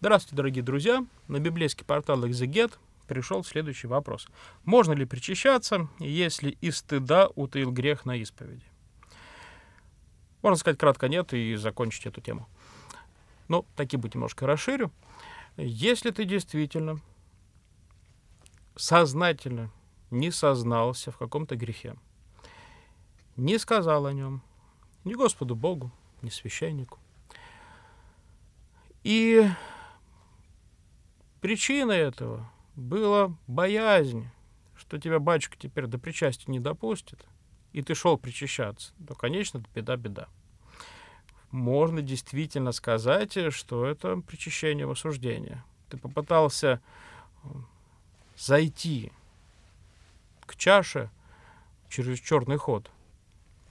Здравствуйте, дорогие друзья! На библейский портал «Экзегет» пришел следующий вопрос. Можно ли причащаться, если из стыда утаил грех на исповеди? Можно сказать кратко «нет» и закончить эту тему. но ну, таки быть немножко расширю. Если ты действительно сознательно не сознался в каком-то грехе, не сказал о нем ни Господу Богу, ни священнику, и Причиной этого была боязнь, что тебя батюшка теперь до причастия не допустит, и ты шел причащаться, то, ну, конечно, беда-беда. Можно действительно сказать, что это причащение в осуждение. Ты попытался зайти к чаше через черный ход.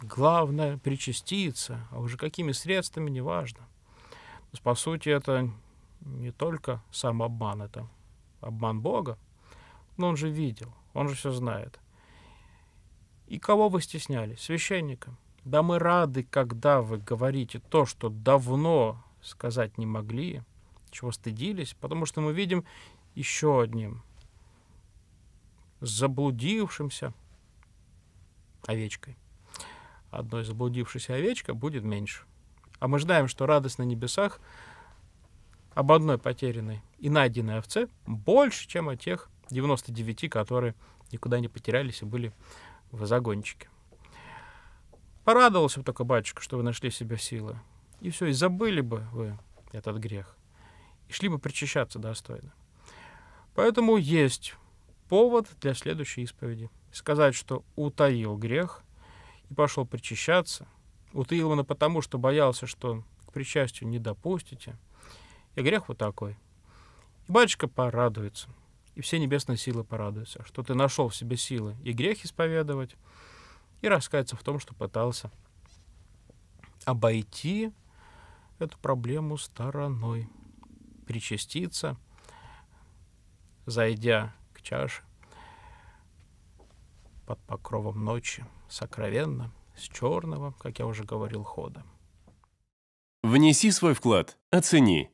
Главное — причаститься, а уже какими средствами — неважно. То по сути, это не только сам обман, это обман Бога, но он же видел, он же все знает. И кого вы стеснялись? Священника. Да мы рады, когда вы говорите то, что давно сказать не могли, чего стыдились, потому что мы видим еще одним заблудившимся овечкой. Одной заблудившейся овечка будет меньше. А мы знаем, что радость на небесах — об одной потерянной и найденной овце больше, чем о тех 99, которые никуда не потерялись и были в загончике. Порадовался бы только батюшка, что вы нашли в себе силы. И все, и забыли бы вы этот грех. И шли бы причащаться достойно. Поэтому есть повод для следующей исповеди. Сказать, что утаил грех и пошел причащаться. Утаил он потому, что боялся, что к причастию не допустите – и грех вот такой. И батюшка порадуется, и все небесные силы порадуются, что ты нашел в себе силы и грех исповедовать, и раскаяться в том, что пытался обойти эту проблему стороной, причаститься, зайдя к чаше под покровом ночи, сокровенно, с черного, как я уже говорил, хода. Внеси свой вклад, оцени –